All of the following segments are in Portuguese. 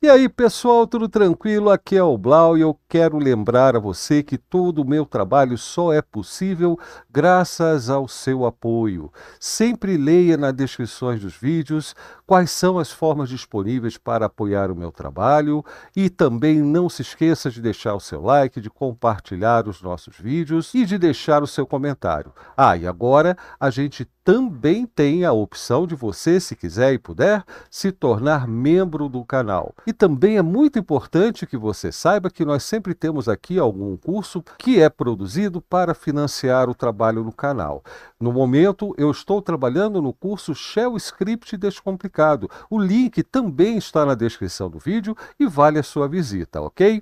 E aí, pessoal, tudo tranquilo? Aqui é o Blau e eu quero lembrar a você que todo o meu trabalho só é possível graças ao seu apoio. Sempre leia nas descrições dos vídeos quais são as formas disponíveis para apoiar o meu trabalho e também não se esqueça de deixar o seu like, de compartilhar os nossos vídeos e de deixar o seu comentário. Ah, e agora a gente também tem a opção de você, se quiser e puder, se tornar membro do canal. E também é muito importante que você saiba que nós sempre temos aqui algum curso que é produzido para financiar o trabalho no canal. No momento, eu estou trabalhando no curso Shell Script Descomplicado. O link também está na descrição do vídeo e vale a sua visita, ok?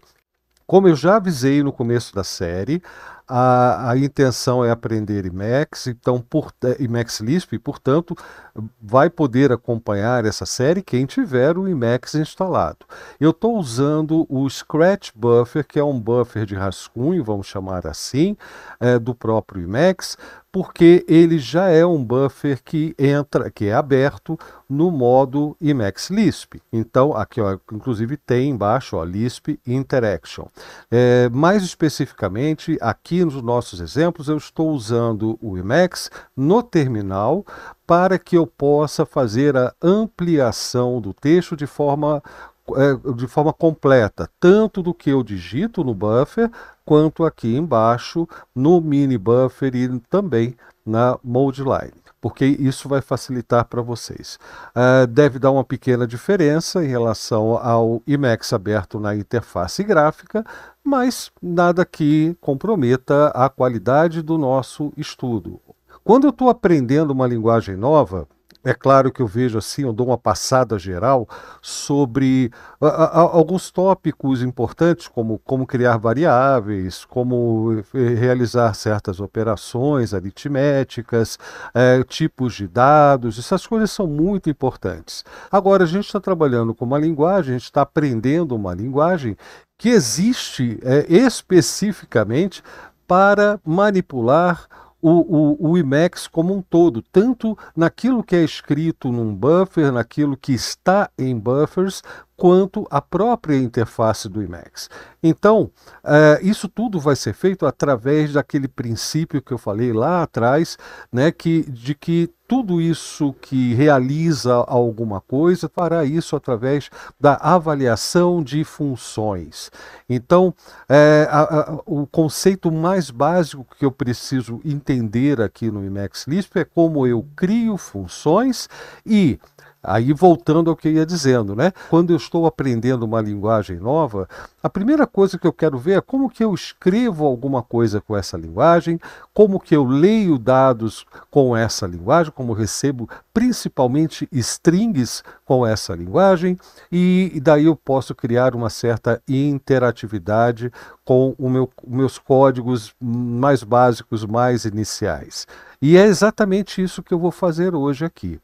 Como eu já avisei no começo da série, a, a intenção é aprender Emacs, então por, é, Emacs Lisp, e, portanto, vai poder acompanhar essa série quem tiver o Emacs instalado. Eu estou usando o Scratch Buffer, que é um buffer de rascunho, vamos chamar assim, é, do próprio Emacs, porque ele já é um buffer que entra, que é aberto no modo Emacs Lisp. Então, aqui ó, inclusive tem embaixo ó, Lisp Interaction. É, mais especificamente, aqui nos nossos exemplos, eu estou usando o Emacs no terminal para que eu possa fazer a ampliação do texto de forma é, de forma completa, tanto do que eu digito no buffer, quanto aqui embaixo no mini buffer e também na mode line porque isso vai facilitar para vocês. Uh, deve dar uma pequena diferença em relação ao IMAX aberto na interface gráfica, mas nada que comprometa a qualidade do nosso estudo. Quando eu estou aprendendo uma linguagem nova, é claro que eu vejo assim, eu dou uma passada geral sobre a, a, alguns tópicos importantes, como como criar variáveis, como eh, realizar certas operações aritméticas, é, tipos de dados, essas coisas são muito importantes. Agora, a gente está trabalhando com uma linguagem, a gente está aprendendo uma linguagem que existe é, especificamente para manipular o, o, o IMEX como um todo, tanto naquilo que é escrito num buffer, naquilo que está em buffers, quanto à própria interface do Emacs Então, eh, isso tudo vai ser feito através daquele princípio que eu falei lá atrás, né, que, de que tudo isso que realiza alguma coisa fará isso através da avaliação de funções. Então, é, a, a, o conceito mais básico que eu preciso entender aqui no IMEX Lisp é como eu crio funções e Aí voltando ao que eu ia dizendo, né? Quando eu estou aprendendo uma linguagem nova, a primeira coisa que eu quero ver é como que eu escrevo alguma coisa com essa linguagem, como que eu leio dados com essa linguagem, como recebo principalmente strings com essa linguagem, e daí eu posso criar uma certa interatividade com meu, meus códigos mais básicos, mais iniciais. E é exatamente isso que eu vou fazer hoje aqui.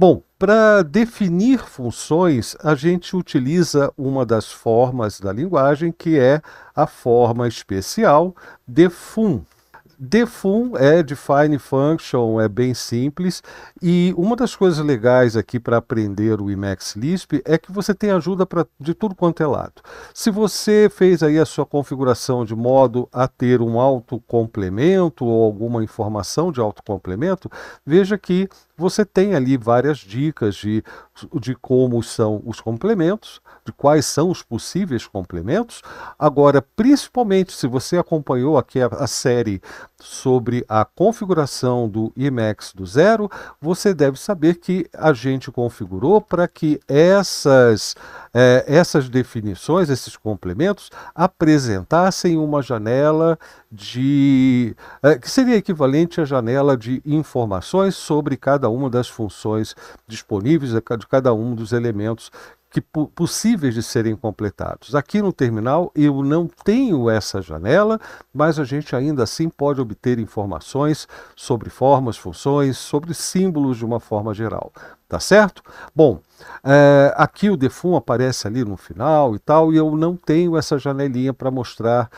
Bom, para definir funções, a gente utiliza uma das formas da linguagem, que é a forma especial de fun. Defun é Define Function, é bem simples. E uma das coisas legais aqui para aprender o Emacs Lisp é que você tem ajuda para de tudo quanto é lado. Se você fez aí a sua configuração de modo a ter um autocomplemento ou alguma informação de autocomplemento, veja que você tem ali várias dicas de, de como são os complementos de quais são os possíveis complementos. Agora, principalmente se você acompanhou aqui a, a série sobre a configuração do IMAX do zero, você deve saber que a gente configurou para que essas, é, essas definições, esses complementos, apresentassem uma janela de. É, que seria equivalente à janela de informações sobre cada uma das funções disponíveis, de cada um dos elementos que possíveis de serem completados. Aqui no terminal eu não tenho essa janela, mas a gente ainda assim pode obter informações sobre formas, funções, sobre símbolos de uma forma geral. Tá certo? Bom, é, aqui o Defum aparece ali no final e tal, e eu não tenho essa janelinha para mostrar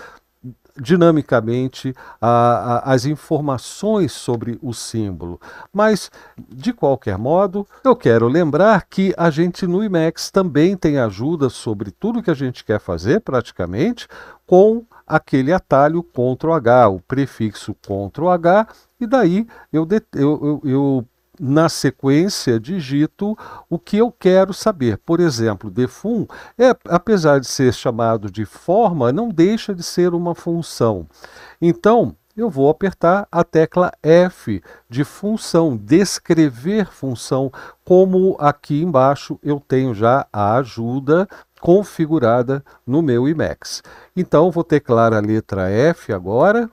dinamicamente a, a, as informações sobre o símbolo. Mas, de qualquer modo, eu quero lembrar que a gente no IMEX também tem ajuda sobre tudo que a gente quer fazer, praticamente, com aquele atalho Ctrl H, o prefixo Ctrl H, e daí eu, eu, eu, eu na sequência digito o que eu quero saber. Por exemplo, defun, é, apesar de ser chamado de forma, não deixa de ser uma função. Então, eu vou apertar a tecla F de função, descrever função, como aqui embaixo eu tenho já a ajuda configurada no meu Emacs. Então, vou teclar a letra F agora,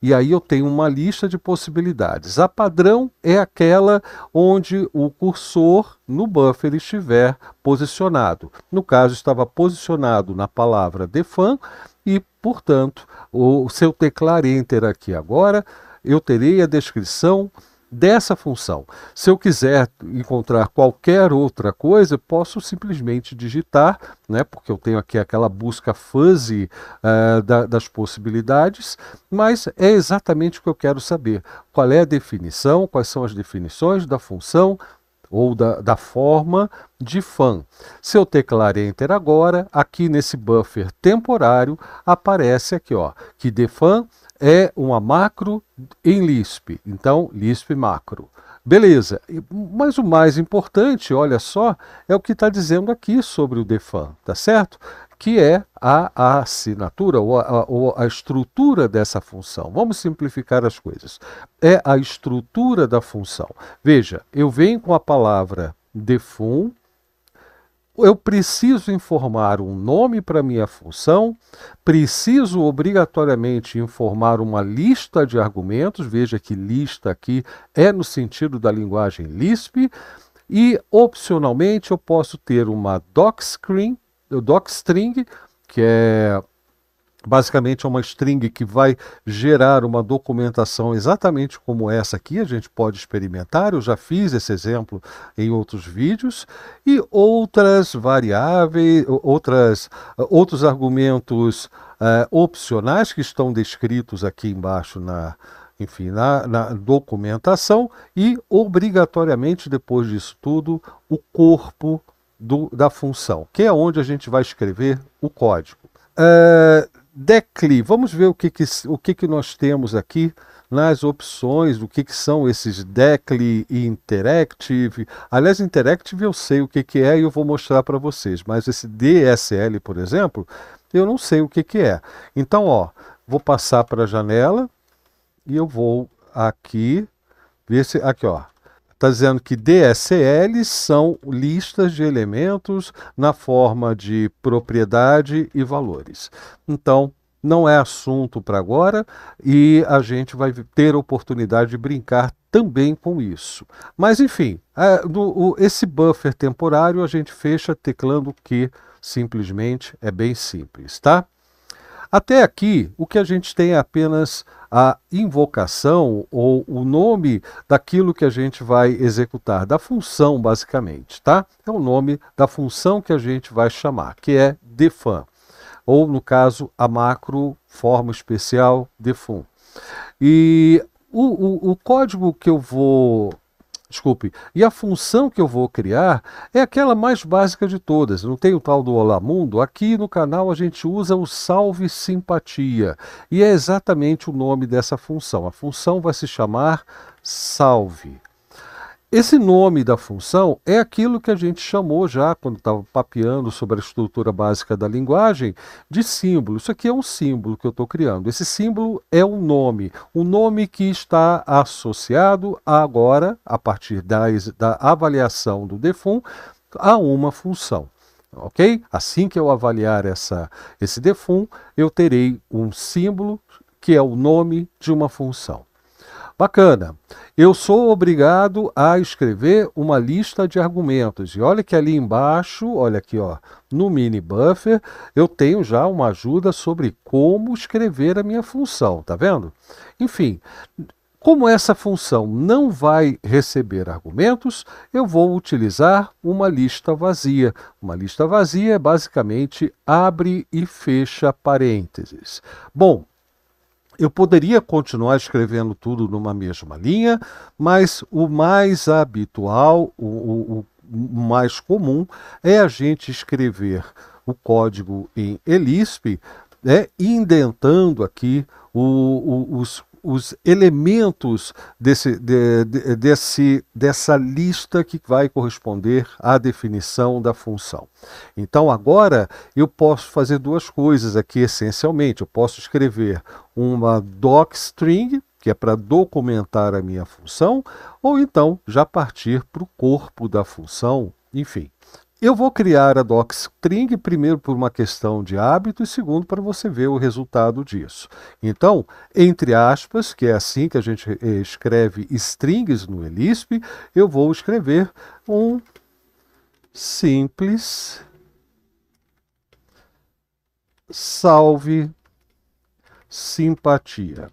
e aí eu tenho uma lista de possibilidades. A padrão é aquela onde o cursor no buffer estiver posicionado. No caso, estava posicionado na palavra defan e, portanto, o, se eu teclar enter aqui agora, eu terei a descrição dessa função. Se eu quiser encontrar qualquer outra coisa, posso simplesmente digitar, né, porque eu tenho aqui aquela busca fuzzy uh, da, das possibilidades, mas é exatamente o que eu quero saber. Qual é a definição, quais são as definições da função, ou da, da, forma de fan. Se eu teclar Enter agora, aqui nesse buffer temporário, aparece aqui ó, que defan é uma macro em Lisp. Então, Lisp macro. Beleza, mas o mais importante, olha só, é o que está dizendo aqui sobre o Defan, tá certo? Que é a, assinatura ou a, ou a estrutura dessa função. Vamos simplificar as coisas. É a estrutura da função. Veja, eu venho com a palavra defun, eu preciso informar um nome para minha função, preciso obrigatoriamente informar uma lista de argumentos, veja que lista aqui é no sentido da linguagem Lisp, e opcionalmente eu posso ter uma doc docstring que é Basicamente é uma string que vai gerar uma documentação exatamente como essa aqui, a gente pode experimentar, eu já fiz esse exemplo em outros vídeos, e outras variáveis, outras, outros argumentos uh, opcionais que estão descritos aqui embaixo na, enfim, na, na, documentação e obrigatoriamente depois disso tudo o corpo do, da função, que é onde a gente vai escrever o código. É, DECLI. Vamos ver o que, que, o que, que nós temos aqui nas opções, o que, que são esses DECLI e Interactive. Aliás, Interactive eu sei o que, que é e eu vou mostrar para vocês, mas esse DSL, por exemplo, eu não sei o que, que é. Então, ó, vou passar para a janela e eu vou aqui ver se... Aqui, ó, Está dizendo que DSLs são listas de elementos na forma de propriedade e valores. Então, não é assunto para agora e a gente vai ter oportunidade de brincar também com isso. Mas, enfim, é, o, esse buffer temporário a gente fecha teclando que simplesmente é bem simples, tá? Até aqui, o que a gente tem é apenas a invocação ou o nome daquilo que a gente vai executar, da função basicamente, tá? É o nome da função que a gente vai chamar, que é defun, ou no caso a macro forma especial defun. E o, o, o código que eu vou desculpe, e a função que eu vou criar é aquela mais básica de todas. Não tem o tal do Olá Mundo? Aqui no canal a gente usa o Salve Simpatia, e é exatamente o nome dessa função. A função vai se chamar Salve. Esse nome da função é aquilo que a gente chamou já, quando estava papeando sobre a estrutura básica da linguagem, de símbolo. Isso aqui é um símbolo que eu estou criando. Esse símbolo é um nome, um nome que está associado agora, a partir da, da avaliação do DEFUN, a uma função. Ok? Assim que eu avaliar essa, esse DEFUN, eu terei um símbolo que é o nome de uma função. Bacana. Eu sou obrigado a escrever uma lista de argumentos. E olha que ali embaixo, olha aqui, ó, no mini buffer, eu tenho já uma ajuda sobre como escrever a minha função, tá vendo? Enfim, como essa função não vai receber argumentos, eu vou utilizar uma lista vazia. Uma lista vazia é basicamente abre e fecha parênteses. Bom, eu poderia continuar escrevendo tudo numa mesma linha, mas o mais habitual, o, o, o mais comum, é a gente escrever o código em ELISP, né, indentando aqui o, os, os elementos desse, de, de, desse, dessa lista que vai corresponder à definição da função. Então, agora eu posso fazer duas coisas aqui essencialmente. Eu posso escrever uma docstring, que é para documentar a minha função, ou então já partir para o corpo da função, enfim eu vou criar a Docstring primeiro por uma questão de hábito e segundo para você ver o resultado disso. Então, entre aspas, que é assim que a gente eh, escreve strings no Elisp, eu vou escrever um simples salve simpatia.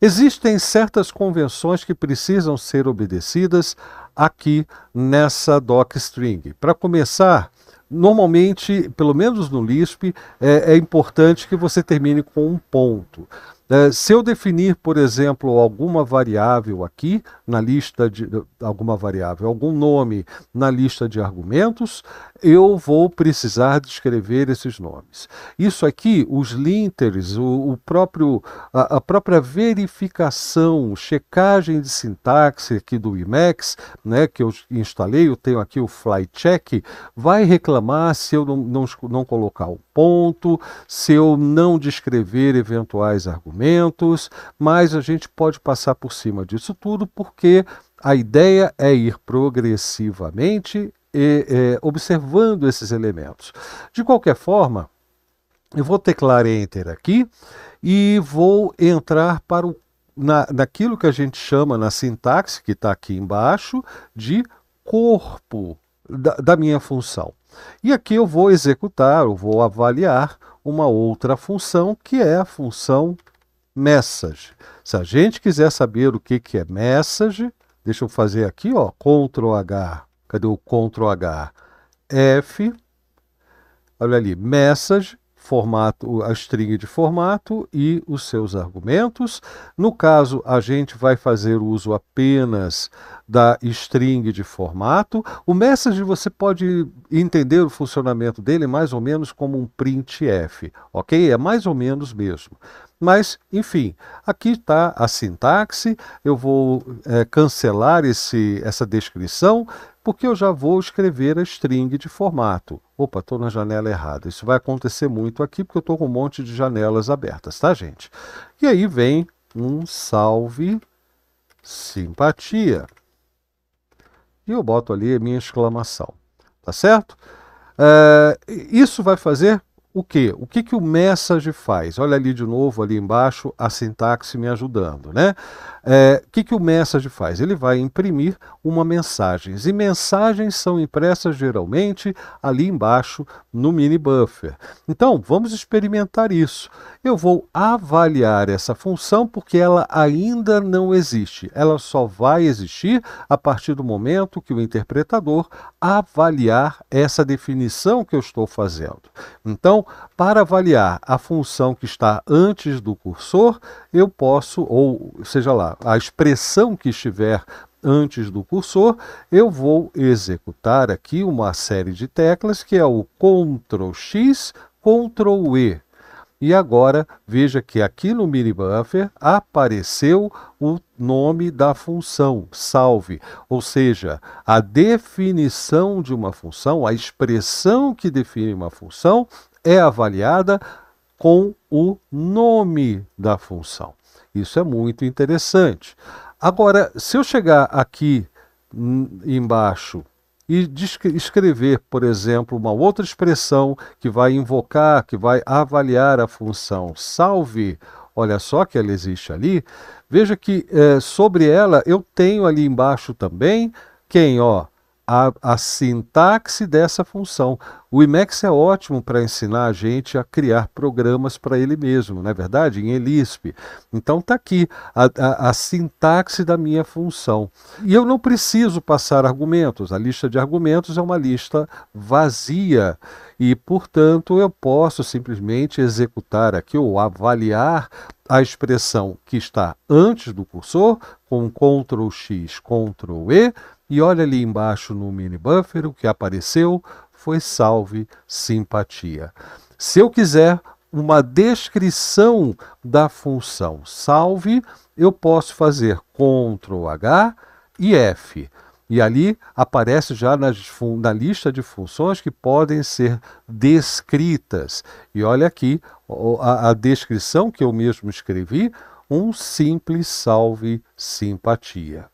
Existem certas convenções que precisam ser obedecidas aqui nessa doc string. Para começar, normalmente, pelo menos no Lisp, é, é importante que você termine com um ponto. É, se eu definir, por exemplo, alguma variável aqui na lista de alguma variável, algum nome na lista de argumentos, eu vou precisar descrever esses nomes. Isso aqui, os linters, o, o próprio a, a, própria verificação, checagem de sintaxe aqui do Emacs, né, que eu instalei, eu tenho aqui o flycheck, vai reclamar se eu não, não, não colocar o ponto, se eu não descrever eventuais argumentos, mas a gente pode passar por cima disso tudo porque a ideia é ir progressivamente e, é, observando esses elementos. De qualquer forma, eu vou teclar Enter aqui e vou entrar para o, na, naquilo que a gente chama na sintaxe, que está aqui embaixo, de corpo da, da minha função. E aqui eu vou executar, eu vou avaliar uma outra função, que é a função message. Se a gente quiser saber o que, é message, deixa eu fazer aqui, ó, Ctrl H, cadê o Ctrl H? F, olha ali, message, formato, a string de formato e os seus argumentos. No caso, a gente vai fazer uso apenas da string de formato. O message você pode entender o funcionamento dele mais ou menos como um printf, ok? É mais ou menos mesmo. Mas, enfim, aqui está a sintaxe. Eu vou é, cancelar esse, essa descrição porque eu já vou escrever a string de formato. Opa, estou na janela errada. Isso vai acontecer muito aqui porque eu estou com um monte de janelas abertas, tá, gente? E aí vem um salve simpatia e eu boto ali a minha exclamação. Tá certo? É, isso vai fazer o que? O que, que o message faz? Olha ali de novo, ali embaixo, a sintaxe me ajudando, né? É, o que, que o message faz? Ele vai imprimir uma mensagem. E mensagens são impressas geralmente ali embaixo no mini buffer. Então, vamos experimentar isso. Eu vou avaliar essa função porque ela ainda não existe. Ela só vai existir a partir do momento que o interpretador avaliar essa definição que eu estou fazendo. Então, para avaliar a função que está antes do cursor, eu posso, ou seja lá, a expressão que estiver antes do cursor, eu vou executar aqui uma série de teclas que é o Ctrl X, Ctrl E. E agora veja que aqui no mini buffer apareceu o nome da função, salve, ou seja, a definição de uma função, a expressão que define uma função é avaliada com o nome da função. Isso é muito interessante. Agora, se eu chegar aqui embaixo e escrever, por exemplo, uma outra expressão que vai invocar, que vai avaliar a função salve, olha só que ela existe ali. Veja que é, sobre ela eu tenho ali embaixo também quem, ó, a, a sintaxe dessa função. O Emacs é ótimo para ensinar a gente a criar programas para ele mesmo, não é verdade? Em ELISP. Então está aqui a, a, a, sintaxe da minha função. E eu não preciso passar argumentos. A lista de argumentos é uma lista vazia. E, portanto, eu posso simplesmente executar aqui ou avaliar a expressão que está antes do cursor com Ctrl X, Ctrl E e olha ali embaixo no mini buffer, o que apareceu foi salve simpatia. Se eu quiser uma descrição da função salve, eu posso fazer Ctrl H e F. E ali aparece já na, na lista de funções que podem ser descritas. E olha aqui a, a descrição que eu mesmo escrevi, um simples salve simpatia.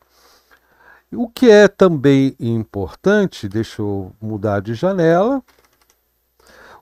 O que é também importante, deixa eu mudar de janela,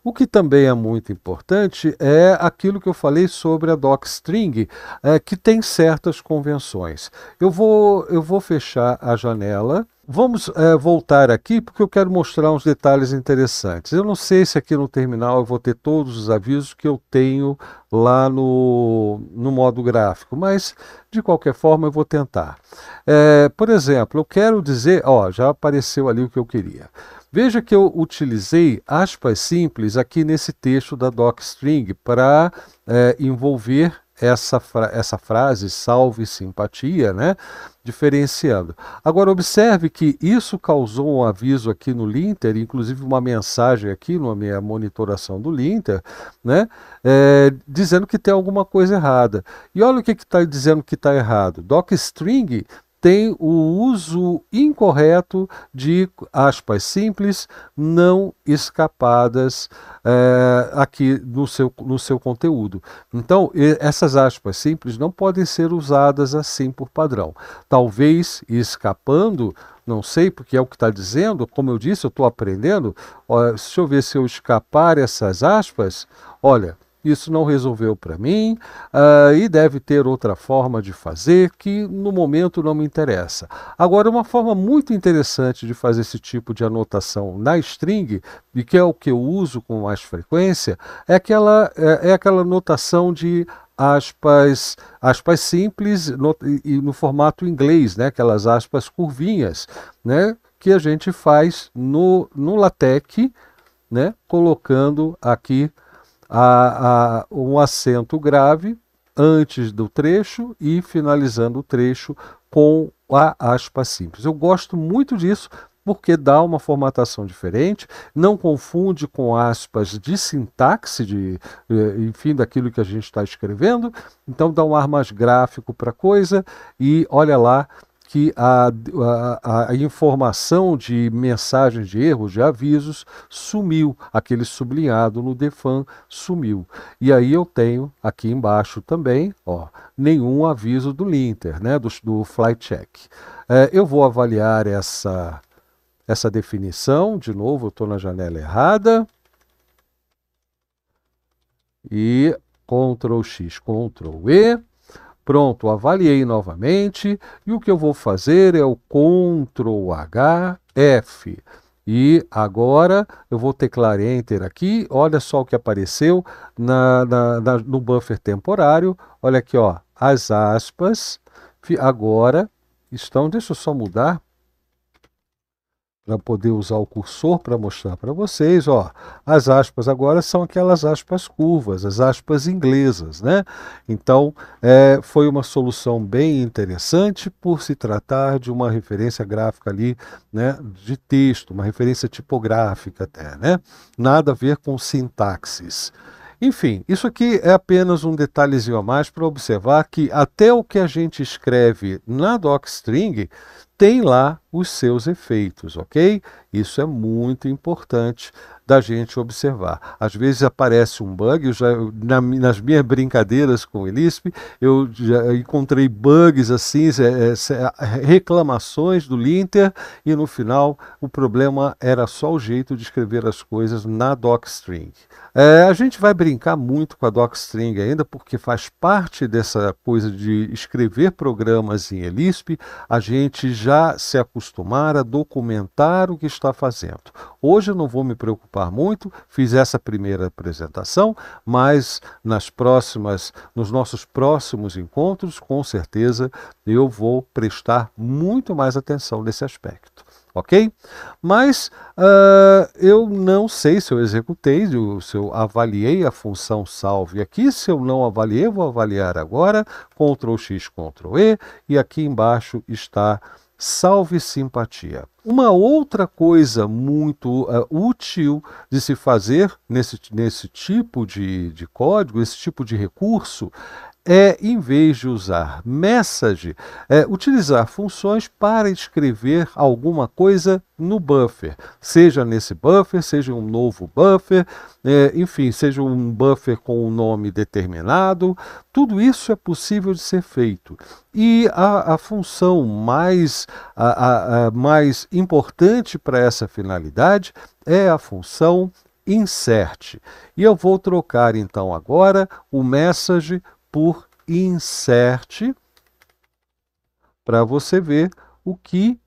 o que também é muito importante é aquilo que eu falei sobre a docstring, é, que tem certas convenções. Eu vou, eu vou fechar a janela. Vamos é, voltar aqui porque eu quero mostrar uns detalhes interessantes. Eu não sei se aqui no terminal eu vou ter todos os avisos que eu tenho lá no, no modo gráfico, mas de qualquer forma eu vou tentar. É, por exemplo, eu quero dizer, ó, já apareceu ali o que eu queria. Veja que eu utilizei aspas simples aqui nesse texto da DocString para é, envolver essa, fra essa frase, salve simpatia, né? diferenciando. Agora, observe que isso causou um aviso aqui no Linter, inclusive uma mensagem aqui na minha monitoração do Linter, né? É, dizendo que tem alguma coisa errada. E olha o que está dizendo que está errado. DocString tem o uso incorreto de aspas simples não escapadas é, aqui no seu, no seu conteúdo. Então, essas aspas simples não podem ser usadas assim por padrão. Talvez escapando, não sei, porque é o que está dizendo, como eu disse, eu estou aprendendo. Ó, deixa eu ver se eu escapar essas aspas. Olha, isso não resolveu para mim uh, e deve ter outra forma de fazer que no momento não me interessa. Agora, uma forma muito interessante de fazer esse tipo de anotação na string, e que é o que eu uso com mais frequência, é aquela, é, é aquela anotação de aspas, aspas simples no, e, no formato inglês, né? aquelas aspas curvinhas, né? que a gente faz no, no LaTeX, né? colocando aqui a, a, um acento grave antes do trecho e finalizando o trecho com a aspa simples. Eu gosto muito disso porque dá uma formatação diferente, não confunde com aspas de sintaxe, de, eh, enfim, daquilo que a gente está escrevendo, então dá um ar mais gráfico para a coisa e olha lá, que a, a, a, informação de mensagens de erros, de avisos, sumiu. Aquele sublinhado no Defan sumiu. E aí eu tenho aqui embaixo também, ó, nenhum aviso do Linter, né, do, do Flight Check. É, eu vou avaliar essa, essa definição, de novo, eu estou na janela errada. E Ctrl X, Ctrl E. Pronto, avaliei novamente e o que eu vou fazer é o Ctrl H, F. E agora eu vou teclar Enter aqui, olha só o que apareceu na, na, na, no buffer temporário. Olha aqui, ó, as aspas, agora estão, deixa eu só mudar para poder usar o cursor para mostrar para vocês, ó, as aspas agora são aquelas aspas curvas, as aspas inglesas, né? Então, é, foi uma solução bem interessante por se tratar de uma referência gráfica ali, né, de texto, uma referência tipográfica até, né? Nada a ver com sintaxes. Enfim, isso aqui é apenas um detalhezinho a mais para observar que até o que a gente escreve na docstring tem lá os seus efeitos, ok? Isso é muito importante da gente observar. Às vezes aparece um bug, já, na, nas minhas brincadeiras com o Elispe, eu já encontrei bugs assim, é, é, reclamações do linter, e no final o problema era só o jeito de escrever as coisas na docstring. É, a gente vai brincar muito com a docstring ainda, porque faz parte dessa coisa de escrever programas em Elisp, a gente já se acostumar a documentar o que está fazendo. Hoje eu não vou me preocupar muito, fiz essa primeira apresentação, mas nas próximas, nos nossos próximos encontros, com certeza eu vou prestar muito mais atenção nesse aspecto ok? Mas uh, eu não sei se eu executei, se eu avaliei a função salve aqui, se eu não avaliei, vou avaliar agora, Ctrl X, Ctrl E, e aqui embaixo está salve simpatia. Uma outra coisa muito uh, útil de se fazer nesse, nesse tipo de, de código, esse tipo de recurso, é, em vez de usar message, é, utilizar funções para escrever alguma coisa no buffer, seja nesse buffer, seja um novo buffer, é, enfim, seja um buffer com um nome determinado, tudo isso é possível de ser feito. E a, a função mais, a, a, mais importante para essa finalidade é a função insert. E eu vou trocar então agora o message por insert para você ver o que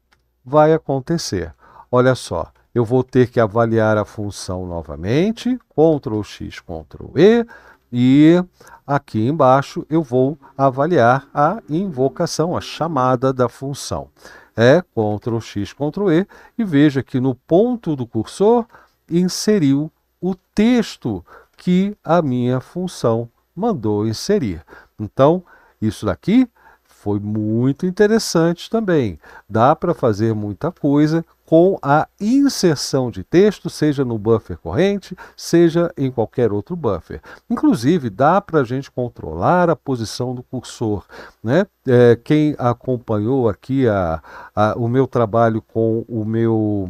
vai acontecer. Olha só, eu vou ter que avaliar a função novamente, Ctrl X, Ctrl E, e aqui embaixo eu vou avaliar a invocação, a chamada da função. É Ctrl X, Ctrl E, e veja que no ponto do cursor inseriu o texto que a minha função mandou inserir. Então, isso daqui foi muito interessante também. Dá para fazer muita coisa com a inserção de texto, seja no buffer corrente, seja em qualquer outro buffer. Inclusive, dá para a gente controlar a posição do cursor. Né? É, quem acompanhou aqui a, a, o meu trabalho com o meu.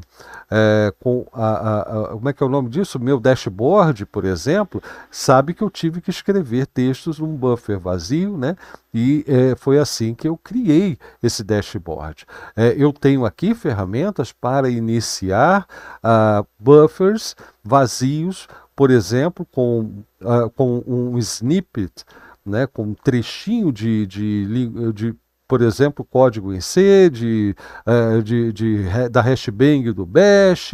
É, com a, a, como é que é o nome disso? Meu dashboard, por exemplo, sabe que eu tive que escrever textos num buffer vazio, né? E é, foi assim que eu criei esse dashboard. É, eu tenho aqui ferramentas para iniciar uh, buffers vazios, por exemplo, com, uh, com um snippet, né, com um trechinho de, de, de, de por exemplo, código em C, de, eh, de, de, da hashbang do bash,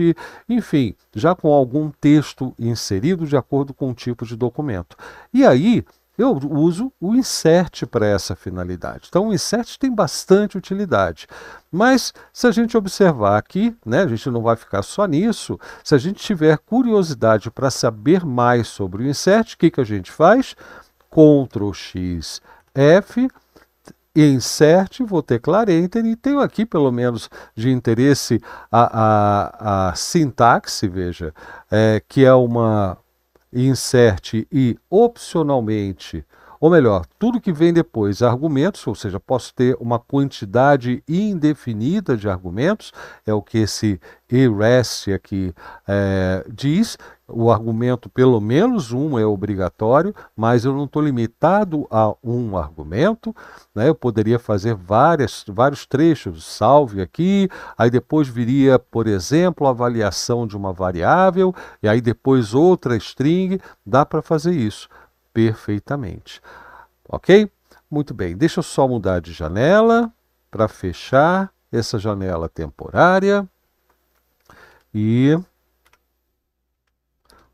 enfim, já com algum texto inserido de acordo com o tipo de documento. E aí, eu uso o insert para essa finalidade. Então, o insert tem bastante utilidade. Mas, se a gente observar aqui, né, a gente não vai ficar só nisso, se a gente tiver curiosidade para saber mais sobre o insert, o que, que a gente faz? Ctrl X, F, insert, vou teclar enter e tenho aqui pelo menos de interesse a, a, a sintaxe, veja, é, que é uma inserte e opcionalmente ou melhor, tudo que vem depois, argumentos, ou seja, posso ter uma quantidade indefinida de argumentos, é o que esse rest aqui é, diz. O argumento, pelo menos um, é obrigatório, mas eu não estou limitado a um argumento. Né? Eu poderia fazer várias, vários trechos, salve aqui, aí depois viria, por exemplo, a avaliação de uma variável, e aí depois outra string. Dá para fazer isso perfeitamente. Ok? Muito bem, deixa eu só mudar de janela para fechar essa janela temporária. E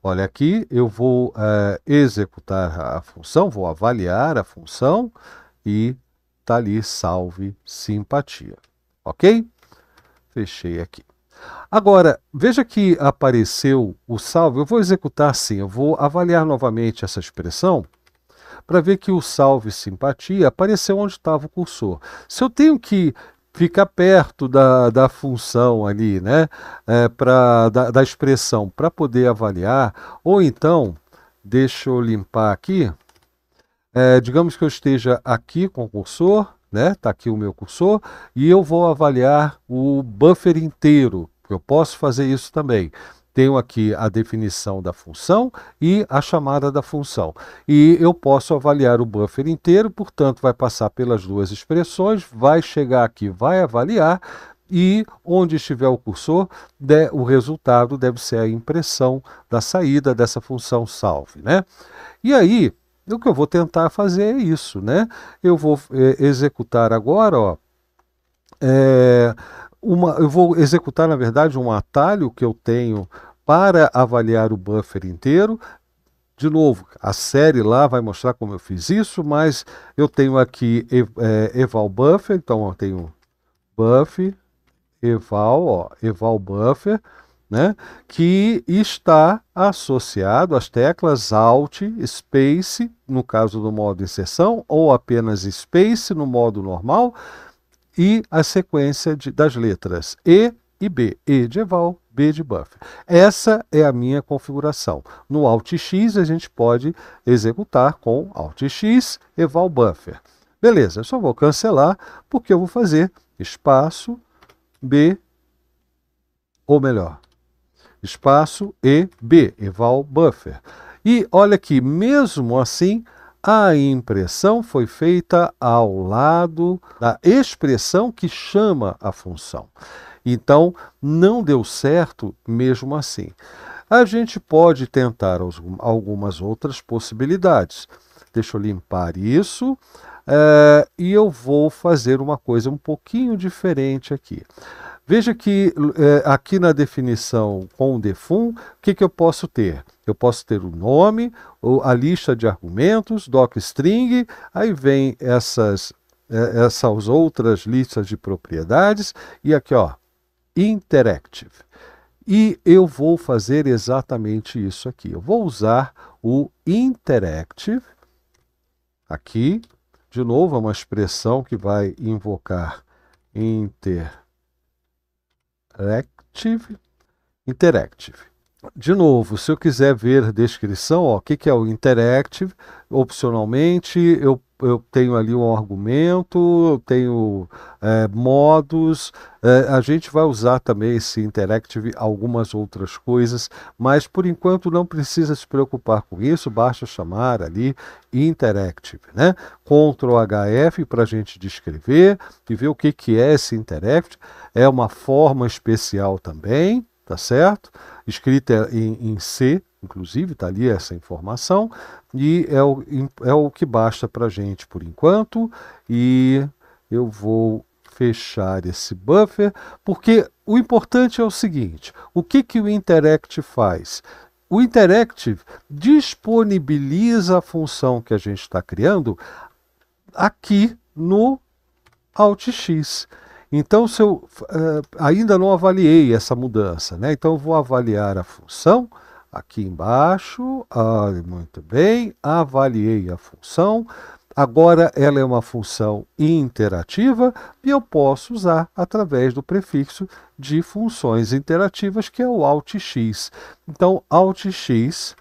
olha aqui, eu vou eh, executar a função, vou avaliar a função e tá ali salve simpatia. Ok? Fechei aqui. Agora, veja que apareceu o salve. Eu vou executar sim, eu vou avaliar novamente essa expressão para ver que o salve simpatia apareceu onde estava o cursor. Se eu tenho que ficar perto da, da função ali, né, é, pra, da, da expressão para poder avaliar, ou então, deixa eu limpar aqui, é, digamos que eu esteja aqui com o cursor, né? Está aqui o meu cursor e eu vou avaliar o buffer inteiro. Eu posso fazer isso também. Tenho aqui a definição da função e a chamada da função. E eu posso avaliar o buffer inteiro, portanto, vai passar pelas duas expressões, vai chegar aqui, vai avaliar, e onde estiver o cursor, de, o resultado deve ser a impressão da saída dessa função salve. Né? E aí, o que eu vou tentar fazer é isso, né? Eu vou é, executar agora, ó, é, uma, eu vou executar, na verdade, um atalho que eu tenho para avaliar o buffer inteiro. De novo, a série lá vai mostrar como eu fiz isso, mas eu tenho aqui é, eval buffer, então eu tenho buff, eval, ó, eval buffer, né, que está associado às teclas Alt, Space, no caso do modo inserção, ou apenas Space no modo normal, e a sequência de, das letras E e B. E de eval, B de buffer. Essa é a minha configuração. No Alt-X a gente pode executar com Alt-X, eval buffer. Beleza, eu só vou cancelar porque eu vou fazer espaço B, ou melhor, espaço e B, eval buffer. E olha que mesmo assim, a impressão foi feita ao lado da expressão que chama a função. Então, não deu certo mesmo assim. A gente pode tentar algumas outras possibilidades. Deixa eu limpar isso. É, e eu vou fazer uma coisa um pouquinho diferente aqui. Veja que é, aqui na definição com o o que, que eu posso ter? Eu posso ter o nome, ou a lista de argumentos, doc string aí vem essas, é, essas outras listas de propriedades, e aqui, ó, interactive. E eu vou fazer exatamente isso aqui. Eu vou usar o interactive aqui. De novo, é uma expressão que vai invocar inter Interactive. Interactive. De novo, se eu quiser ver descrição, o que, que é o Interactive, opcionalmente eu eu tenho ali um argumento, eu tenho é, modos. É, a gente vai usar também esse Interactive algumas outras coisas, mas por enquanto não precisa se preocupar com isso, basta chamar ali Interactive, né? Ctrl HF para a gente descrever e ver o que, que é esse Interactive. É uma forma especial também, tá certo? Escrita em, em C, inclusive, está ali essa informação, e é o, é o que basta para a gente por enquanto, e eu vou fechar esse buffer, porque o importante é o seguinte, o que, que o Interact faz? O Interactive disponibiliza a função que a gente está criando aqui no AltX. Então, se eu uh, ainda não avaliei essa mudança, né? Então, vou avaliar a função aqui embaixo. Ah, muito bem, avaliei a função. Agora ela é uma função interativa e eu posso usar através do prefixo de funções interativas, que é o altx. Então, altx,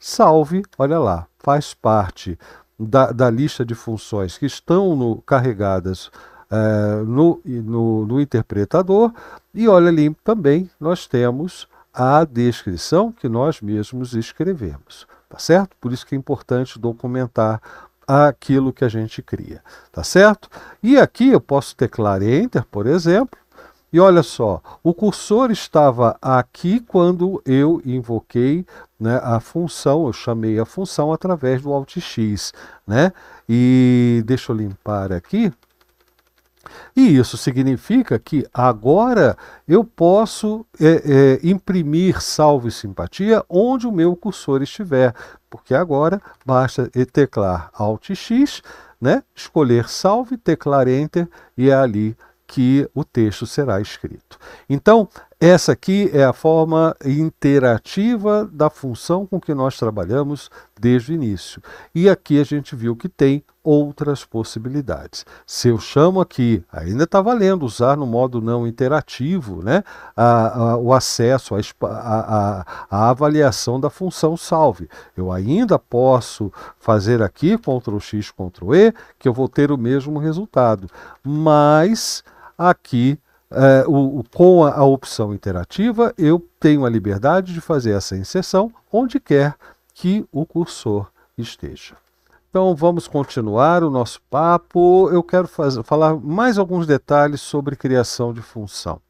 salve, olha lá, faz parte da, da lista de funções que estão no, carregadas é, no, no, no interpretador. E olha ali também nós temos a descrição que nós mesmos escrevemos, tá certo? Por isso que é importante documentar aquilo que a gente cria, tá certo? E aqui eu posso teclar Enter, por exemplo, e olha só, o cursor estava aqui quando eu invoquei né, a função, eu chamei a função através do Alt X, né? E deixa eu limpar aqui, e isso significa que agora eu posso é, é, imprimir Salve simpatia onde o meu cursor estiver, porque agora basta teclar Alt X, né, escolher salve, teclar Enter e é ali que o texto será escrito. Então, essa aqui é a forma interativa da função com que nós trabalhamos desde o início. E aqui a gente viu que tem outras possibilidades. Se eu chamo aqui, ainda está valendo usar no modo não interativo né, a, a, o acesso à avaliação da função salve. Eu ainda posso fazer aqui Ctrl X, Ctrl E, que eu vou ter o mesmo resultado. Mas aqui é, o, o, com a, a, opção interativa, eu tenho a liberdade de fazer essa inserção onde quer que o cursor esteja. Então vamos continuar o nosso papo. Eu quero fazer, falar mais alguns detalhes sobre criação de função.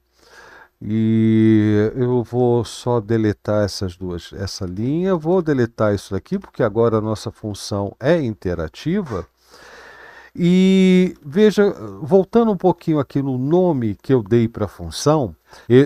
E eu vou só deletar essas duas, essa linha, vou deletar isso daqui, porque agora a nossa função é interativa. E veja, voltando um pouquinho aqui no nome que eu dei para a função,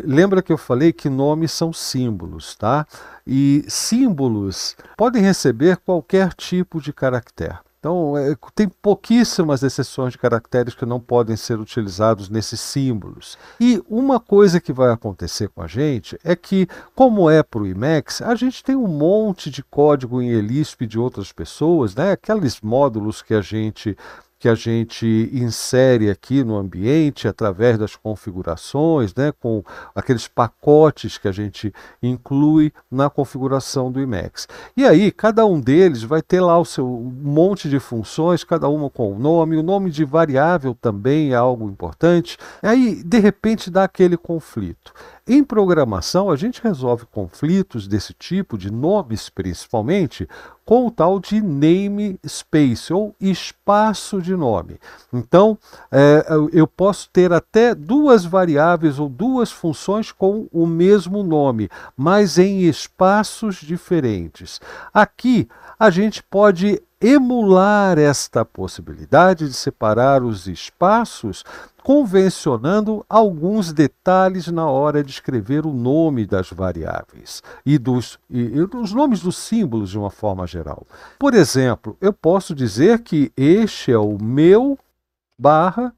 lembra que eu falei que nomes são símbolos, tá? E símbolos podem receber qualquer tipo de caractere. Então, é, tem pouquíssimas exceções de caracteres que não podem ser utilizados nesses símbolos. E uma coisa que vai acontecer com a gente é que, como é para o IMEX, a gente tem um monte de código em ELISP de outras pessoas, né? aqueles módulos que a gente que a gente insere aqui no ambiente através das configurações, né, com aqueles pacotes que a gente inclui na configuração do Emacs. E aí, cada um deles vai ter lá o seu monte de funções, cada uma com o um nome, o nome de variável também é algo importante. Aí, de repente, dá aquele conflito. Em programação, a gente resolve conflitos desse tipo, de nomes principalmente, com o tal de name space ou espaço de nome. Então, é, eu posso ter até duas variáveis ou duas funções com o mesmo nome, mas em espaços diferentes. Aqui, a gente pode emular esta possibilidade de separar os espaços, convencionando alguns detalhes na hora de escrever o nome das variáveis e dos e, e os nomes dos símbolos de uma forma geral. Por exemplo, eu posso dizer que este é o meu barra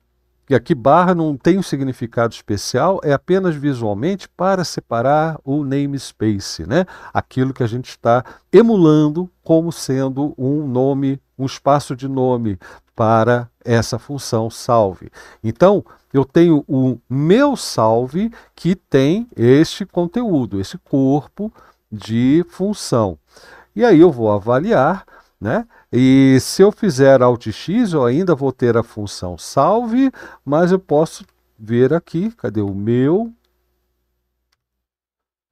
e aqui barra não tem um significado especial, é apenas visualmente para separar o namespace, né? aquilo que a gente está emulando como sendo um nome, um espaço de nome para essa função salve. Então, eu tenho o meu salve que tem este conteúdo, esse corpo de função. E aí eu vou avaliar, né? E se eu fizer Alt X, eu ainda vou ter a função salve, mas eu posso ver aqui, cadê o meu?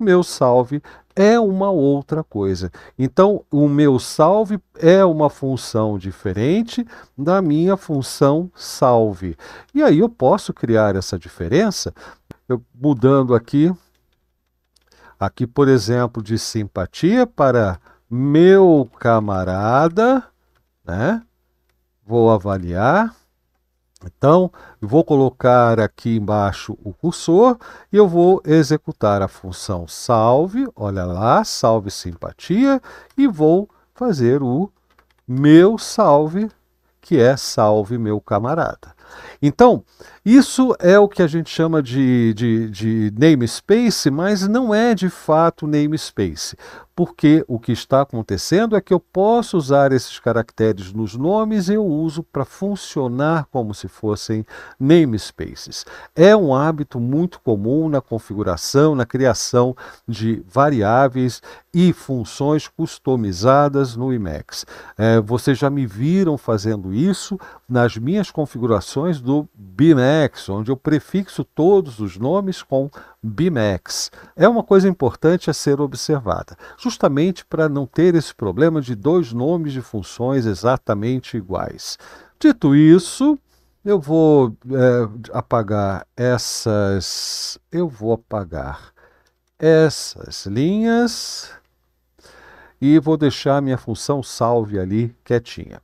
Meu salve é uma outra coisa. Então, o meu salve é uma função diferente da minha função salve. E aí eu posso criar essa diferença eu, mudando aqui, aqui, por exemplo, de simpatia para meu camarada né? Vou avaliar. Então, vou colocar aqui embaixo o cursor e eu vou executar a função salve, olha lá, salve simpatia, e vou fazer o meu salve, que é salve meu camarada. Então, isso é o que a gente chama de, de, de namespace, mas não é de fato namespace, porque o que está acontecendo é que eu posso usar esses caracteres nos nomes e eu uso para funcionar como se fossem namespaces. É um hábito muito comum na configuração, na criação de variáveis e funções customizadas no Emacs. É, vocês já me viram fazendo isso nas minhas configurações do Bimax, onde eu prefixo todos os nomes com BMAX. É uma coisa importante a ser observada, justamente para não ter esse problema de dois nomes de funções exatamente iguais. Dito isso, eu vou é, apagar essas. Eu vou apagar essas linhas e vou deixar minha função salve ali quietinha.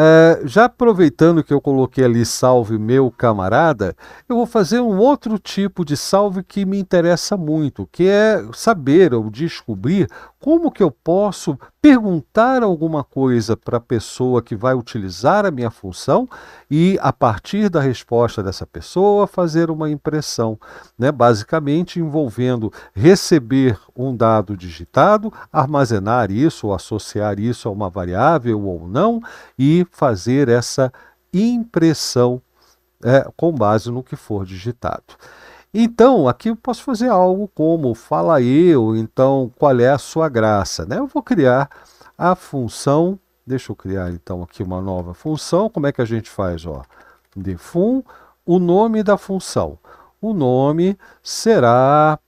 Uh, já aproveitando que eu coloquei ali salve meu camarada, eu vou fazer um outro tipo de salve que me interessa muito, que é saber ou descobrir como que eu posso perguntar alguma coisa para a pessoa que vai utilizar a minha função e a partir da resposta dessa pessoa fazer uma impressão, né? Basicamente envolvendo receber um dado digitado, armazenar isso ou associar isso a uma variável ou não e fazer essa impressão é, com base no que for digitado. Então, aqui eu posso fazer algo como fala eu, então qual é a sua graça? Né? Eu vou criar a função, deixa eu criar então aqui uma nova função, como é que a gente faz? Ó, defun, o nome da função. O nome será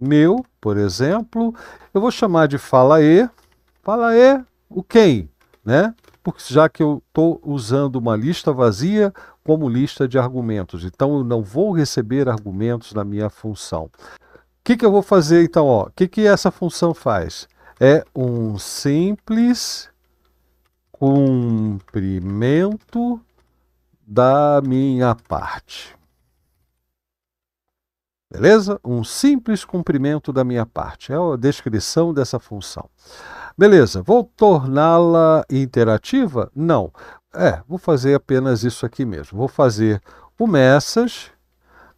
meu, por exemplo, eu vou chamar de fala e, fala e, o quem, né? porque já que eu estou usando uma lista vazia como lista de argumentos. Então, eu não vou receber argumentos na minha função. O que, que eu vou fazer, então? O que, que essa função faz? É um simples cumprimento da minha parte. Beleza? Um simples cumprimento da minha parte. É a descrição dessa função. Beleza, vou torná-la interativa? Não. É, vou fazer apenas isso aqui mesmo. Vou fazer o message.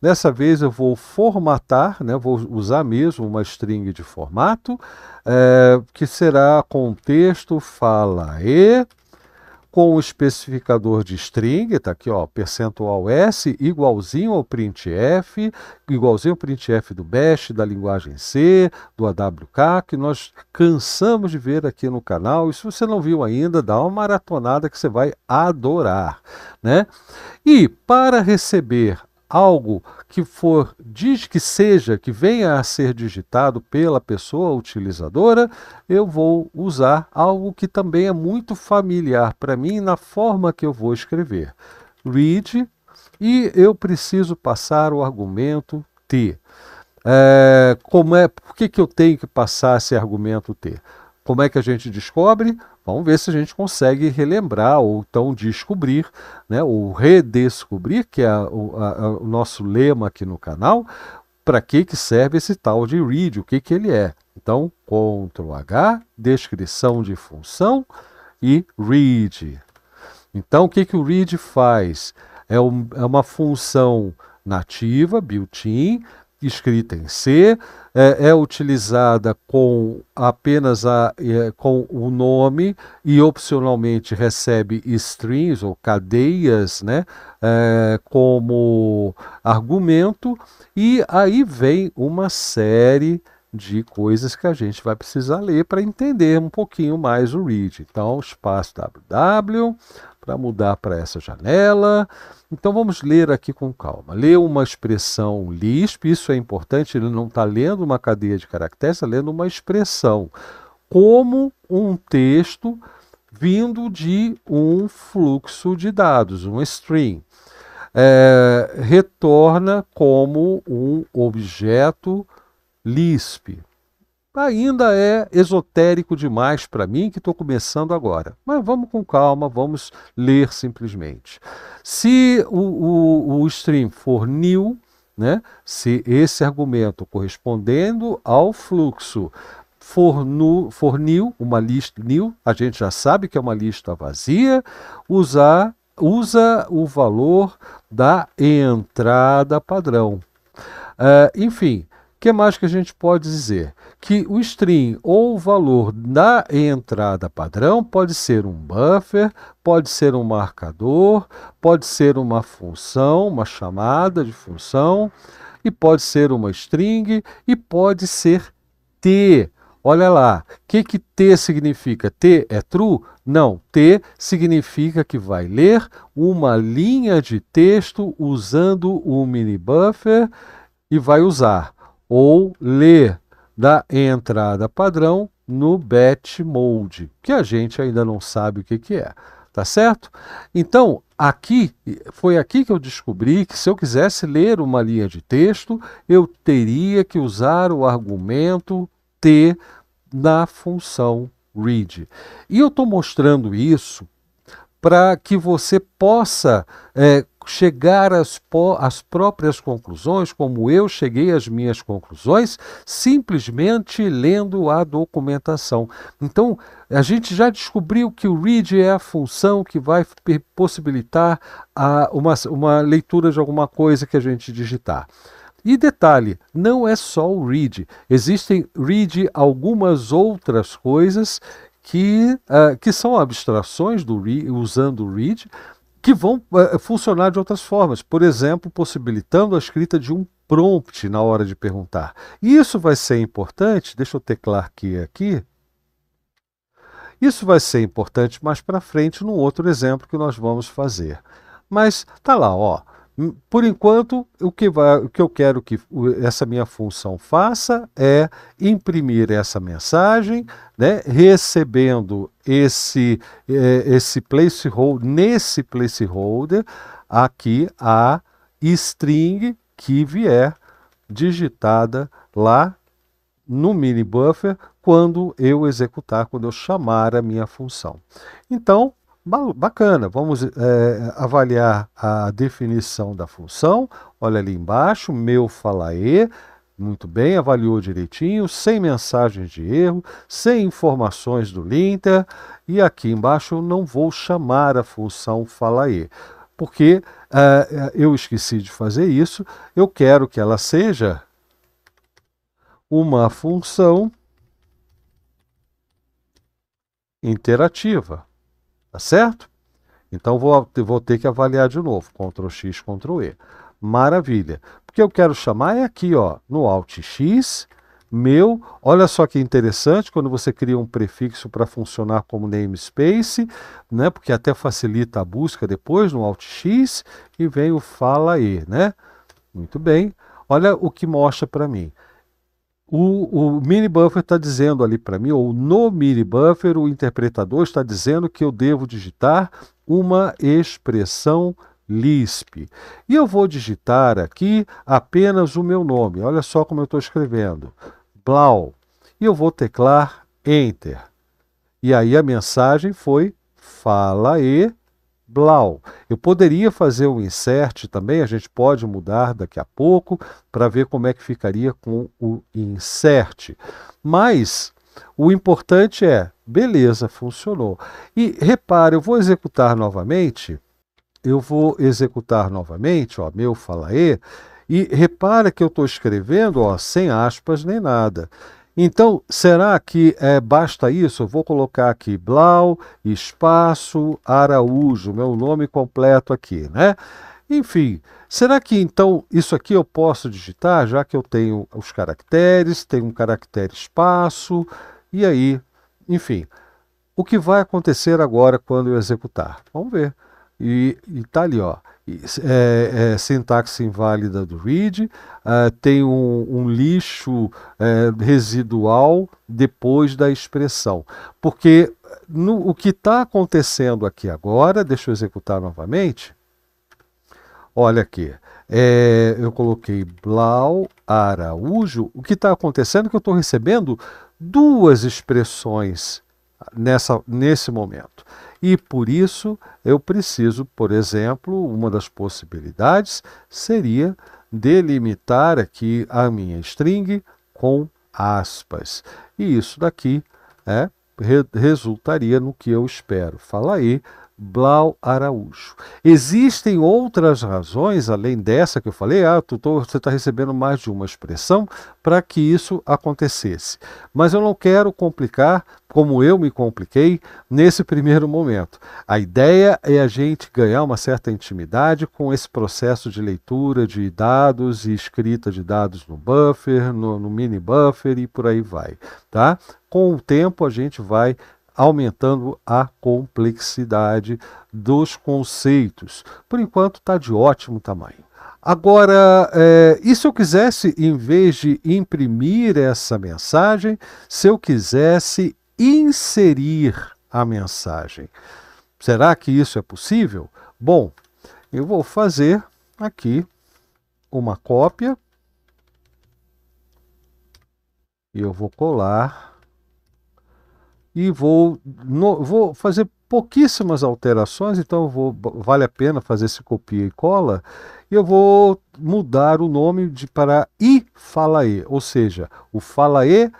Dessa vez eu vou formatar, né, vou usar mesmo uma string de formato, é, que será com texto fala e com o especificador de string, está aqui, ó, percentual %s igualzinho ao printf, igualzinho ao printf do bash, da linguagem C, do AWK, que nós cansamos de ver aqui no canal. E se você não viu ainda, dá uma maratonada que você vai adorar, né? E para receber algo que for diz que seja, que venha a ser digitado pela pessoa utilizadora, eu vou usar algo que também é muito familiar para mim na forma que eu vou escrever. Read e eu preciso passar o argumento T. É, como é, por que, que eu tenho que passar esse argumento T? Como é que a gente descobre? Vamos ver se a gente consegue relembrar ou então descobrir, né, ou redescobrir, que é a, o nosso lema aqui no canal, para que, que serve esse tal de read, o que, que ele é. Então, Ctrl H, descrição de função e read. Então, o que, que o read faz? É, um, é uma função nativa, built-in, escrita em C, é, é utilizada com apenas a, é, com o nome e opcionalmente recebe strings ou cadeias né, é, como argumento, e aí vem uma série de coisas que a gente vai precisar ler para entender um pouquinho mais o read. Então, espaço www, para mudar para essa janela. Então vamos ler aqui com calma. Lê uma expressão Lisp, isso é importante, ele não está lendo uma cadeia de caracteres, está lendo uma expressão. Como um texto vindo de um fluxo de dados, um string. É, retorna como um objeto Lisp ainda é esotérico demais para mim, que estou começando agora. Mas vamos com calma, vamos ler simplesmente. Se o, o, o stream for new, né, se esse argumento correspondendo ao fluxo for new, uma lista new, a gente já sabe que é uma lista vazia, usar, usa o valor da entrada padrão. Uh, enfim, que mais que a gente pode dizer? Que o string ou o valor da entrada padrão pode ser um buffer, pode ser um marcador, pode ser uma função, uma chamada de função, e pode ser uma string, e pode ser T. Olha lá, o que, que T significa? T é true? Não, T significa que vai ler uma linha de texto usando o um mini buffer e vai usar ou ler da entrada padrão no batch mode, que a gente ainda não sabe o que, que é, tá certo? Então, aqui foi aqui que eu descobri que se eu quisesse ler uma linha de texto, eu teria que usar o argumento T na função read. E eu estou mostrando isso para que você possa é, chegar às, às próprias conclusões, como eu cheguei às minhas conclusões, simplesmente lendo a documentação. Então, a gente já descobriu que o read é a função que vai possibilitar a, uma, uma leitura de alguma coisa que a gente digitar. E detalhe, não é só o read. Existem read algumas outras coisas que, uh, que são abstrações do read, usando o read, que vão eh, eh, funcionar de outras formas, por exemplo, possibilitando a escrita de um prompt na hora de perguntar. Isso vai ser importante, deixa eu teclar aqui aqui. Isso vai ser importante mais para frente num outro exemplo que nós vamos fazer. Mas tá lá, ó. Hum, por enquanto, o que, vai, o que eu quero que essa minha função faça é imprimir essa mensagem, né, recebendo esse, é, esse placeholder, nesse placeholder, aqui a string que vier digitada lá no mini buffer quando eu executar, quando eu chamar a minha função. Então, Bacana, vamos é, avaliar a definição da função. Olha ali embaixo, meu e Muito bem, avaliou direitinho, sem mensagens de erro, sem informações do linter. E aqui embaixo eu não vou chamar a função e porque eh, eh, eu esqueci de fazer isso. Eu quero que ela seja uma função interativa. Tá certo? Então vou, vou ter que avaliar de novo. Ctrl X, Ctrl E. Maravilha. Porque eu quero chamar é aqui, ó, no Alt X, meu. Olha só que interessante quando você cria um prefixo para funcionar como namespace, né? Porque até facilita a busca depois no Alt X e vem o fala e, né? Muito bem. Olha o que mostra para mim o, o mini buffer está dizendo ali para mim, ou no mini buffer, o interpretador está dizendo que eu devo digitar uma expressão Lisp. E eu vou digitar aqui apenas o meu nome. Olha só como eu estou escrevendo. Blau. E eu vou teclar Enter. E aí a mensagem foi fala e Blau. Eu poderia fazer um insert também, a gente pode mudar daqui a pouco para ver como é que ficaria com o insert. Mas o importante é, beleza, funcionou. E repare, eu vou executar novamente, eu vou executar novamente, ó, meu falaê, e repara que eu estou escrevendo ó, sem aspas nem nada. Então, será que é, basta isso? Eu vou colocar aqui Blau, espaço, Araújo, meu nome completo aqui, né? Enfim, será que então isso aqui eu posso digitar, já que eu tenho os caracteres, tenho um caractere espaço, e aí, enfim, o que vai acontecer agora quando eu executar? Vamos ver. E está ali, ó. É, é, sintaxe inválida do read, uh, é, tem um, um lixo é, residual depois da expressão. Porque no, o que está acontecendo aqui agora, deixa eu executar novamente. Olha aqui, é, eu coloquei Blau Araújo. O que está acontecendo é que eu estou recebendo duas expressões nessa, nesse momento. E por isso eu preciso, por exemplo, uma das possibilidades seria delimitar aqui a minha string com aspas. E isso daqui é, resultaria no que eu espero. Fala aí Blau Araújo. Existem outras razões, além dessa que eu falei, ah, tu, tô, você está recebendo mais de uma expressão para que isso acontecesse. Mas eu não quero complicar como eu me compliquei nesse primeiro momento. A ideia é a gente ganhar uma certa intimidade com esse processo de leitura de dados e escrita de dados no buffer, no, no mini buffer e por aí vai. Tá? Com o tempo a gente vai aumentando a complexidade dos conceitos. Por enquanto, está de ótimo tamanho. Agora, é, e se eu quisesse, em vez de imprimir essa mensagem, se eu quisesse inserir a mensagem? Será que isso é possível? Bom, eu vou fazer aqui uma cópia e eu vou colar e vou, no, vou fazer pouquíssimas alterações, então vou, vale a pena fazer esse copia e cola. E eu vou mudar o nome de para i e ou seja, o falae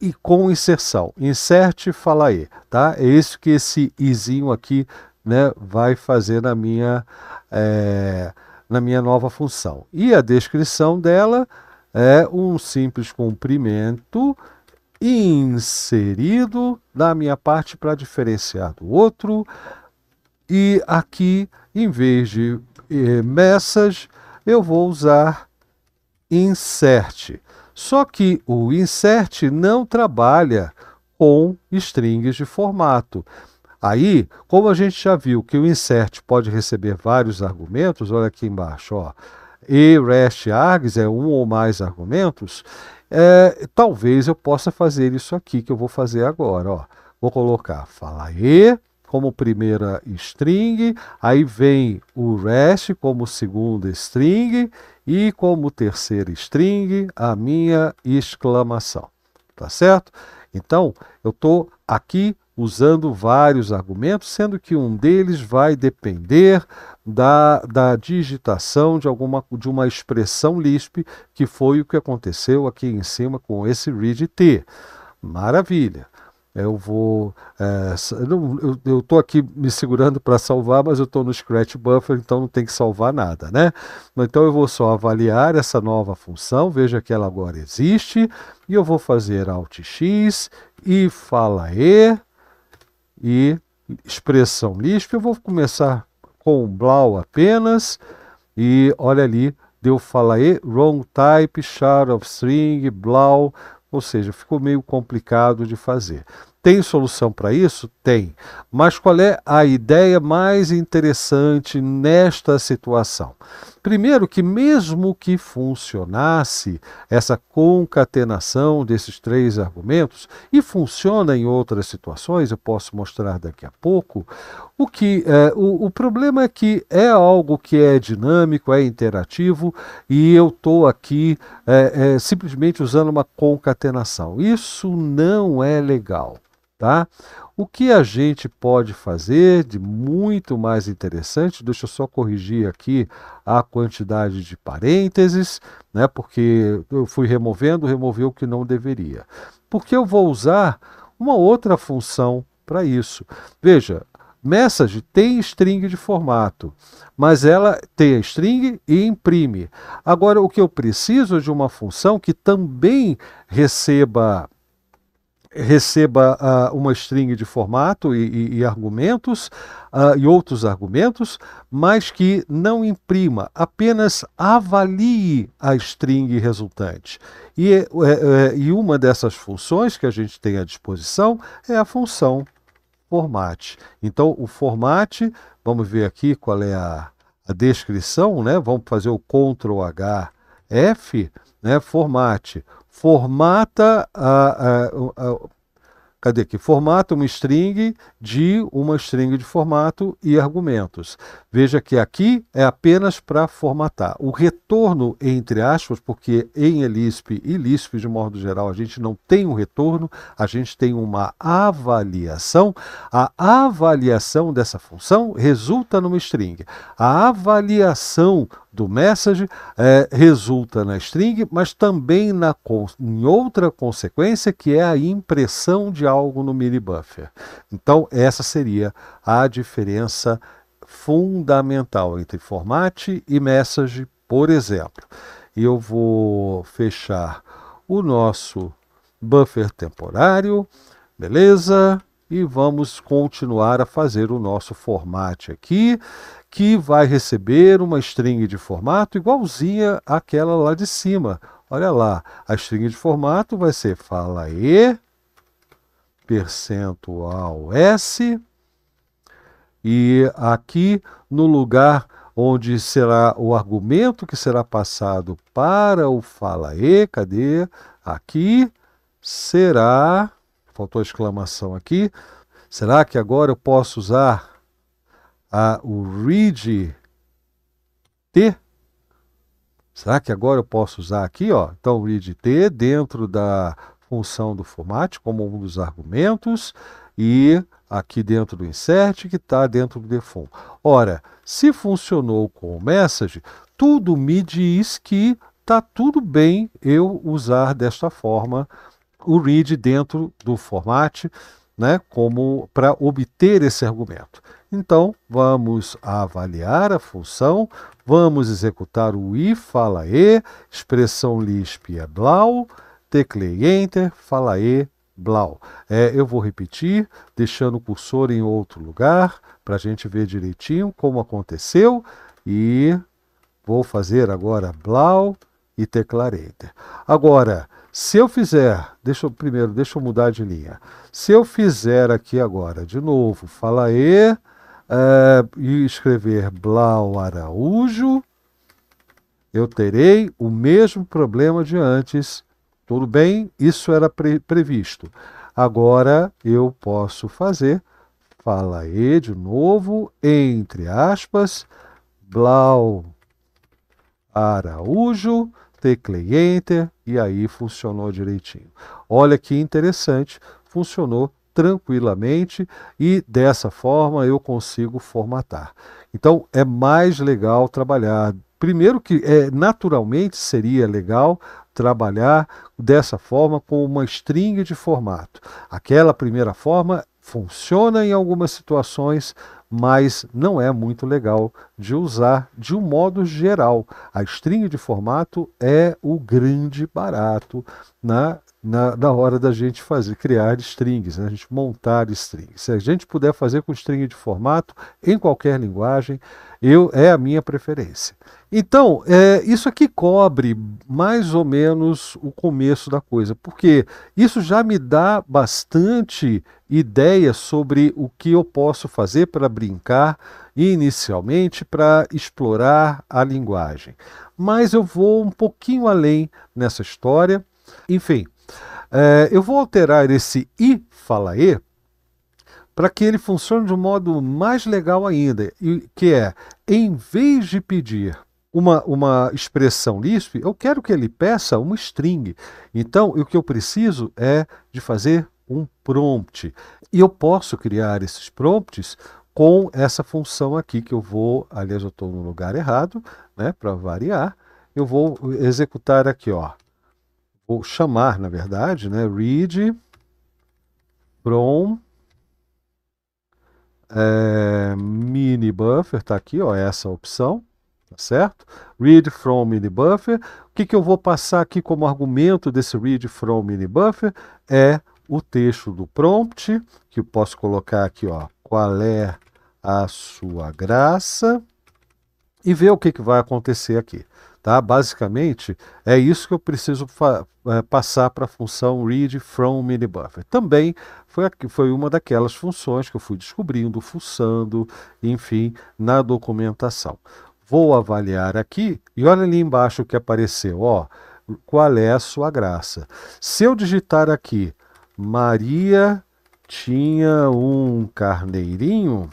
e com inserção, inserte falae, tá? É isso que esse izinho aqui, né, vai fazer na minha é, na minha nova função. E a descrição dela é um simples comprimento inserido da minha parte para diferenciar do outro. E aqui, em vez de eh, message, eu vou usar insert. Só que o insert não trabalha com strings de formato. Aí, como a gente já viu que o insert pode receber vários argumentos, olha aqui embaixo, ó, e rest args é um ou mais argumentos, é, talvez eu possa fazer isso aqui que eu vou fazer agora. Ó. Vou colocar fala e como primeira string, aí vem o rest como segunda string e como terceira string a minha exclamação, tá certo? Então, eu estou aqui usando vários argumentos, sendo que um deles vai depender da, da digitação de, alguma, de uma expressão Lisp, que foi o que aconteceu aqui em cima com esse read T. Maravilha! Eu vou. É, eu estou aqui me segurando para salvar, mas eu estou no Scratch Buffer, então não tem que salvar nada, né? Então eu vou só avaliar essa nova função, veja que ela agora existe, e eu vou fazer Alt X e fala E e expressão Lisp. Eu vou começar com Blau apenas. E olha ali, deu fala E, wrong type, char of string, Blau. Ou seja, ficou meio complicado de fazer. Tem solução para isso? Tem. Mas qual é a ideia mais interessante nesta situação? Primeiro, que mesmo que funcionasse essa concatenação desses três argumentos, e funciona em outras situações, eu posso mostrar daqui a pouco, o, que, é, o, o problema é que é algo que é dinâmico, é interativo, e eu estou aqui é, é, simplesmente usando uma concatenação. Isso não é legal tá? O que a gente pode fazer de muito mais interessante, deixa eu só corrigir aqui a quantidade de parênteses, né, porque eu fui removendo, removeu o que não deveria. Porque eu vou usar uma outra função para isso. Veja, message tem string de formato, mas ela tem a string e imprime. Agora, o que eu preciso é de uma função que também receba receba uh, uma string de formato e, e, e argumentos uh, e outros argumentos, mas que não imprima, apenas avalie a string resultante. E, eh, eh, e uma dessas funções que a gente tem à disposição é a função formate. Então, o formate, vamos ver aqui qual é a, a descrição, né? Vamos fazer o Ctrl H F, né? Formate formata a, a, a, cadê que? Formata uma string de uma string de formato e argumentos. Veja que aqui é apenas para formatar. O retorno, entre aspas, porque em Elisp e Lisp, de modo geral, a gente não tem um retorno, a gente tem uma avaliação. A avaliação dessa função resulta numa string. A avaliação do message é, resulta na string, mas também na, em outra consequência que é a impressão de algo no mini buffer. Então essa seria a diferença fundamental entre format e message, por exemplo. E eu vou fechar o nosso buffer temporário, beleza? E vamos continuar a fazer o nosso formato aqui, que vai receber uma string de formato igualzinha àquela lá de cima. Olha lá, a string de formato vai ser fala e percentual s e aqui no lugar onde será o argumento que será passado para o fala e, cadê? Aqui será, faltou a exclamação aqui. Será que agora eu posso usar a, o read T. Será que agora eu posso usar aqui? Ó? Então, read T dentro da função do format como um dos argumentos e aqui dentro do insert que está dentro do default. Ora, se funcionou com o message, tudo me diz que está tudo bem eu usar desta forma o read dentro do format né, como para obter esse argumento. Então, vamos avaliar a função, vamos executar o i fala e, expressão lisp é blau, teclei enter, fala e, blau. É, eu vou repetir, deixando o cursor em outro lugar, para a gente ver direitinho como aconteceu, e vou fazer agora blau e teclar enter. Agora, se eu fizer, deixa eu primeiro, deixa eu mudar de linha. Se eu fizer aqui agora de novo, fala e, uh, e escrever Blau Araújo, eu terei o mesmo problema de antes. Tudo bem, isso era pre previsto. Agora eu posso fazer, fala E de novo, entre aspas, Blau Araújo, teclei Enter, e aí funcionou direitinho. Olha que interessante, funcionou tranquilamente e dessa forma eu consigo formatar. Então é mais legal trabalhar. Primeiro que é, naturalmente seria legal trabalhar dessa forma com uma string de formato. Aquela primeira forma funciona em algumas situações, mas não é muito legal de usar de um modo geral. A string de formato é o grande barato na, na, na hora da gente fazer, criar strings, né? a gente montar strings. Se a gente puder fazer com string de formato em qualquer linguagem, eu, é a minha preferência. Então, é, isso aqui cobre mais ou menos o começo da coisa, porque isso já me dá bastante ideia sobre o que eu posso fazer para brincar inicialmente para explorar a linguagem. Mas eu vou um pouquinho além nessa história. Enfim, é, eu vou alterar esse i fala e para que ele funcione de um modo mais legal ainda, que é, em vez de pedir uma, uma expressão Lisp, eu quero que ele peça uma string. Então, o que eu preciso é de fazer um prompt. E eu posso criar esses prompts com essa função aqui que eu vou, aliás, eu estou no lugar errado, né, para variar, eu vou executar aqui, ó, vou chamar, na verdade, né, read from é, mini buffer, tá aqui, ó, essa opção, tá certo? Read from mini buffer. O que, que eu vou passar aqui como argumento desse read from mini buffer é o texto do prompt, que eu posso colocar aqui, ó, qual é a sua graça e ver o que, que vai acontecer aqui. Tá? Basicamente, é isso que eu preciso é, passar para a função read from minibuffer. Também foi, aqui, foi uma daquelas funções que eu fui descobrindo, fuçando, enfim, na documentação. Vou avaliar aqui e olha ali embaixo o que apareceu. Ó, qual é a sua graça? Se eu digitar aqui, Maria tinha um carneirinho,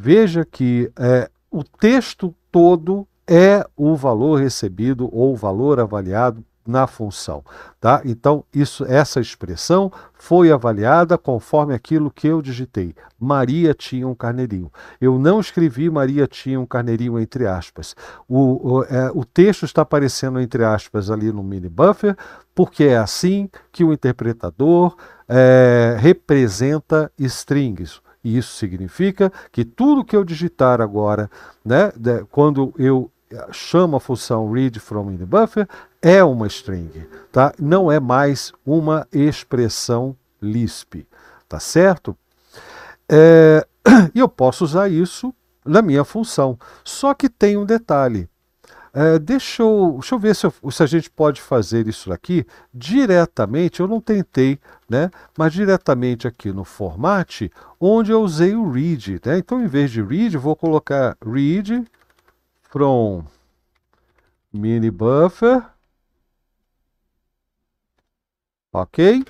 Veja que é, o texto todo é o valor recebido ou o valor avaliado na função, tá? Então isso, essa expressão foi avaliada conforme aquilo que eu digitei. Maria tinha um carneirinho. Eu não escrevi Maria tinha um carneirinho entre aspas. O, o, é, o texto está aparecendo entre aspas ali no mini buffer porque é assim que o interpretador é, representa strings e isso significa que tudo que eu digitar agora, né, de, quando eu eh, chamo a função read from in the buffer, é uma string, tá? Não é mais uma expressão Lisp, tá certo? É, e eu posso usar isso na minha função. Só que tem um detalhe. É, deixa, eu, deixa eu ver se, eu, se a gente pode fazer isso aqui diretamente. Eu não tentei, né? Mas diretamente aqui no format, onde eu usei o read. Né? Então, em vez de read, vou colocar read from mini buffer. Ok?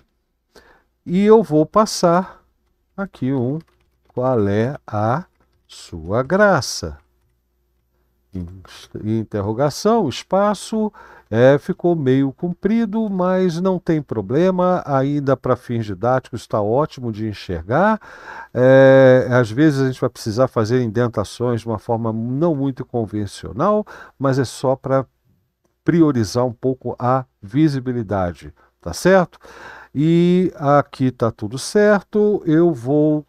E eu vou passar aqui um qual é a sua graça interrogação, espaço, é, ficou meio comprido, mas não tem problema, ainda para fins didáticos está ótimo de enxergar. É, às vezes a gente vai precisar fazer indentações de uma forma não muito convencional, mas é só para priorizar um pouco a visibilidade, tá certo? E aqui está tudo certo, eu vou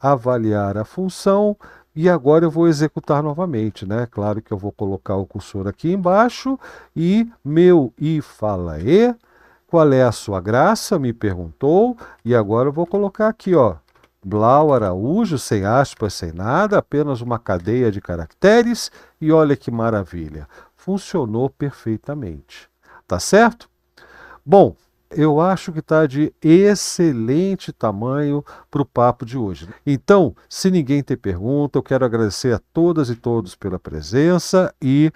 avaliar a função e agora eu vou executar novamente, né? Claro que eu vou colocar o cursor aqui embaixo e meu i fala e. Qual é a sua graça? Me perguntou. E agora eu vou colocar aqui, ó. Blau Araújo, sem aspas, sem nada, apenas uma cadeia de caracteres. E olha que maravilha. Funcionou perfeitamente. Tá certo? Bom, eu acho que está de excelente tamanho para o papo de hoje. Então, se ninguém tem pergunta, eu quero agradecer a todas e todos pela presença e.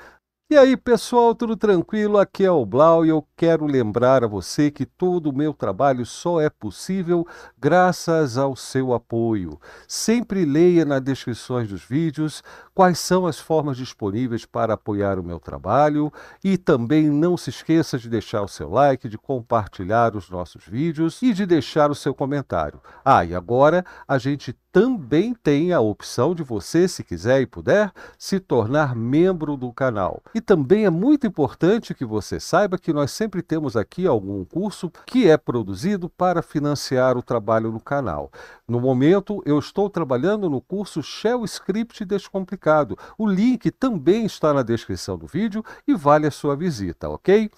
E aí, pessoal, tudo tranquilo? Aqui é o Blau e eu quero lembrar a você que todo o meu trabalho só é possível graças ao seu apoio. Sempre leia nas descrições dos vídeos quais são as formas disponíveis para apoiar o meu trabalho e também não se esqueça de deixar o seu like, de compartilhar os nossos vídeos e de deixar o seu comentário. Ah, e agora a gente também tem a opção de você, se quiser e puder, se tornar membro do canal. E também é muito importante que você saiba que nós sempre temos aqui algum curso que é produzido para financiar o trabalho no canal. No momento, eu estou trabalhando no curso Shell Script Descomplicado. O link também está na descrição do vídeo e vale a sua visita, ok?